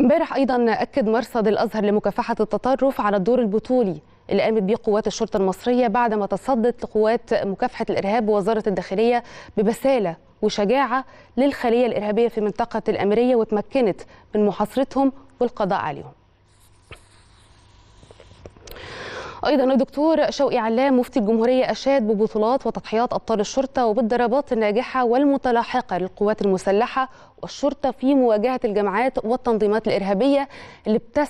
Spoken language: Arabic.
امبارح ايضا اكد مرصد الازهر لمكافحه التطرف على الدور البطولي اللي قامت به قوات الشرطه المصريه بعد ما تصدت لقوات مكافحه الارهاب ووزاره الداخليه ببساله وشجاعه للخليه الارهابيه في منطقه الاميريه وتمكنت من محاصرتهم والقضاء عليهم ايضا الدكتور شوقي علام مفتي الجمهوريه اشاد ببطولات وتضحيات ابطال الشرطه وبالضربات الناجحه والمتلاحقه للقوات المسلحه والشرطه في مواجهه الجماعات والتنظيمات الارهابيه اللي بتس